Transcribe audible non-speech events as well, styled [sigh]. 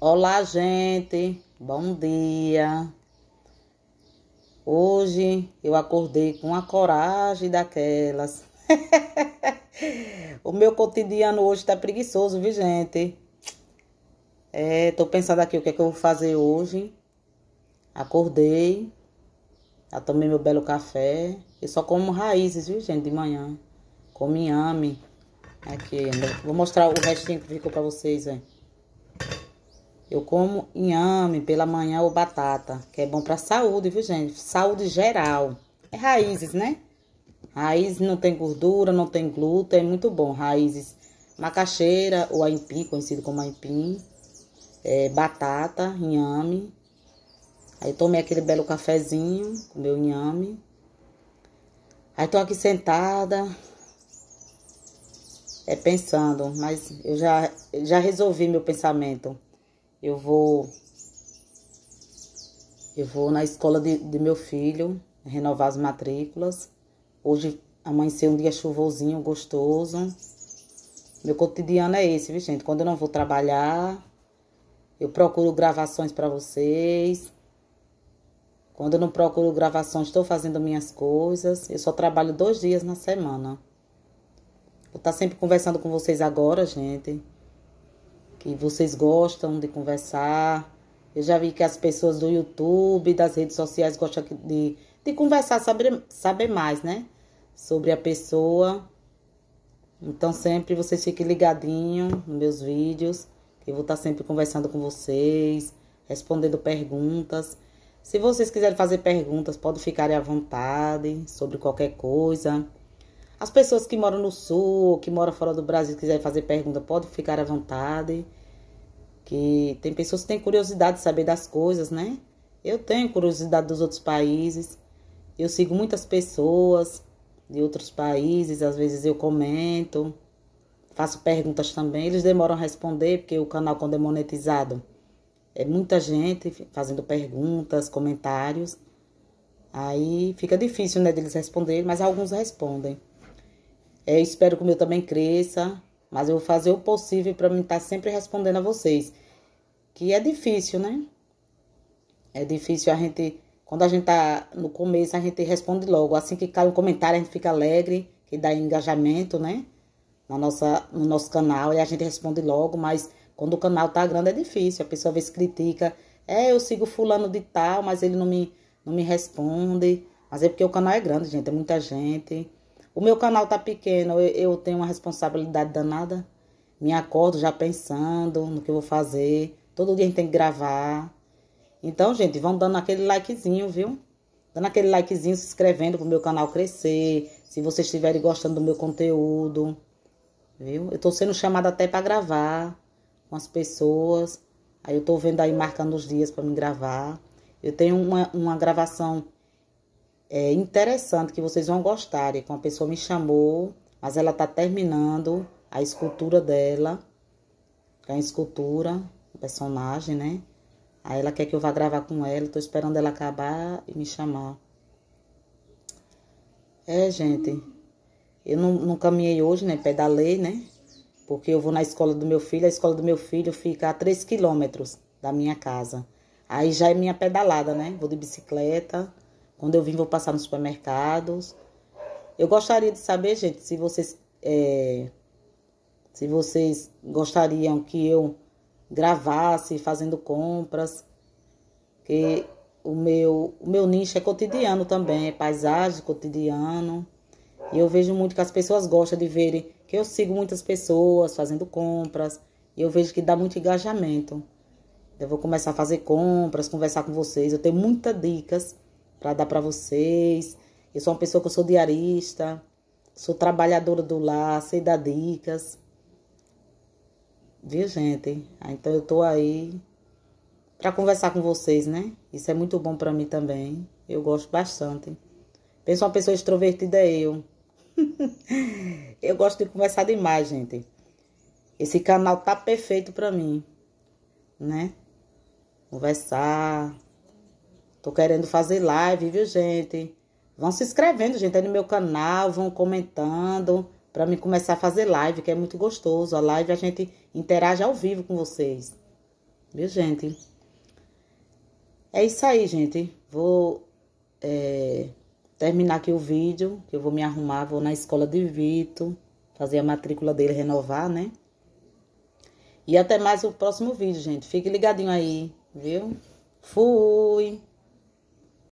Olá, gente. Bom dia. Hoje eu acordei com a coragem daquelas. [laughs] o meu cotidiano hoje tá preguiçoso, viu, gente? É, tô pensando aqui o que é que eu vou fazer hoje. Acordei. Já tomei meu belo café. Eu só como raízes, viu, gente, de manhã. Comi inhame. Aqui, vou mostrar o restinho que ficou pra vocês, hein. Eu como inhame pela manhã ou batata, que é bom para saúde, viu, gente? Saúde geral. É raízes, né? Raízes não tem gordura, não tem glúten, é muito bom. Raízes macaxeira ou aipim, conhecido como aipim, é, batata, inhame. Aí tomei aquele belo cafezinho com meu inhame. Aí tô aqui sentada, é pensando, mas eu já, já resolvi meu pensamento. Eu vou eu vou na escola de, de, meu filho renovar as matrículas. Hoje amanheceu um dia chuvosinho, gostoso. Meu cotidiano é esse, viu, gente? Quando eu não vou trabalhar, eu procuro gravações para vocês. Quando eu não procuro gravações, estou fazendo minhas coisas. Eu só trabalho dois dias na semana. Vou estar tá sempre conversando com vocês agora, gente que vocês gostam de conversar. Eu já vi que as pessoas do YouTube, das redes sociais, gostam de, de conversar, saber, saber mais, né? Sobre a pessoa. Então, sempre vocês fiquem ligadinhos nos meus vídeos, que eu vou estar sempre conversando com vocês, respondendo perguntas. Se vocês quiserem fazer perguntas, podem ficar à vontade sobre qualquer coisa. As pessoas que moram no sul, que moram fora do Brasil, quiserem fazer pergunta, podem ficar à vontade. Que tem pessoas que têm curiosidade de saber das coisas, né? Eu tenho curiosidade dos outros países. Eu sigo muitas pessoas de outros países, às vezes eu comento, faço perguntas também. Eles demoram a responder porque o canal quando é monetizado é muita gente fazendo perguntas, comentários. Aí fica difícil, né, deles responderem, mas alguns respondem. É, espero que o meu também cresça, mas eu vou fazer o possível para mim estar tá sempre respondendo a vocês. Que é difícil, né? É difícil a gente. Quando a gente tá no começo, a gente responde logo. Assim que cai um comentário, a gente fica alegre, que dá engajamento, né? Na nossa, no nosso canal, e a gente responde logo, mas quando o canal tá grande é difícil. A pessoa às vezes critica. É, eu sigo fulano de tal, mas ele não me, não me responde. Mas é porque o canal é grande, gente, é muita gente. O meu canal tá pequeno, eu, eu tenho uma responsabilidade danada. Me acordo já pensando no que eu vou fazer. Todo dia a gente tem que gravar. Então, gente, vão dando aquele likezinho, viu? Dando aquele likezinho, se inscrevendo pro meu canal crescer. Se vocês estiverem gostando do meu conteúdo. Viu? Eu tô sendo chamada até para gravar com as pessoas. Aí eu tô vendo aí marcando os dias para me gravar. Eu tenho uma, uma gravação é interessante que vocês vão gostar. Com é uma pessoa me chamou, mas ela está terminando a escultura dela. Que é escultura, o personagem, né? Aí ela quer que eu vá gravar com ela. Estou esperando ela acabar e me chamar. É, gente. Eu não, não caminhei hoje, né? Pedalei, né? Porque eu vou na escola do meu filho. A escola do meu filho fica a 3 quilômetros da minha casa. Aí já é minha pedalada, né? Vou de bicicleta. Quando eu vim, vou passar nos supermercados. Eu gostaria de saber, gente, se vocês, é, se vocês gostariam que eu gravasse fazendo compras, que o meu, o meu nicho é cotidiano também, é paisagem cotidiano. E eu vejo muito que as pessoas gostam de verem que eu sigo muitas pessoas fazendo compras e eu vejo que dá muito engajamento. Eu vou começar a fazer compras, conversar com vocês. Eu tenho muitas dicas para dar para vocês. Eu sou uma pessoa que eu sou diarista, sou trabalhadora do lar, sei dar dicas. Viu, gente? Ah, então eu tô aí para conversar com vocês, né? Isso é muito bom para mim também. Eu gosto bastante. Pensa uma pessoa extrovertida é eu. [laughs] eu gosto de conversar demais, gente. Esse canal tá perfeito para mim, né? Conversar, Tô querendo fazer live, viu, gente? Vão se inscrevendo, gente, aí no meu canal, vão comentando para mim começar a fazer live, que é muito gostoso. A live a gente interage ao vivo com vocês. Viu, gente? É isso aí, gente. Vou é, terminar aqui o vídeo, que eu vou me arrumar, vou na escola de Vitor, fazer a matrícula dele renovar, né? E até mais o próximo vídeo, gente. Fique ligadinho aí, viu? Fui!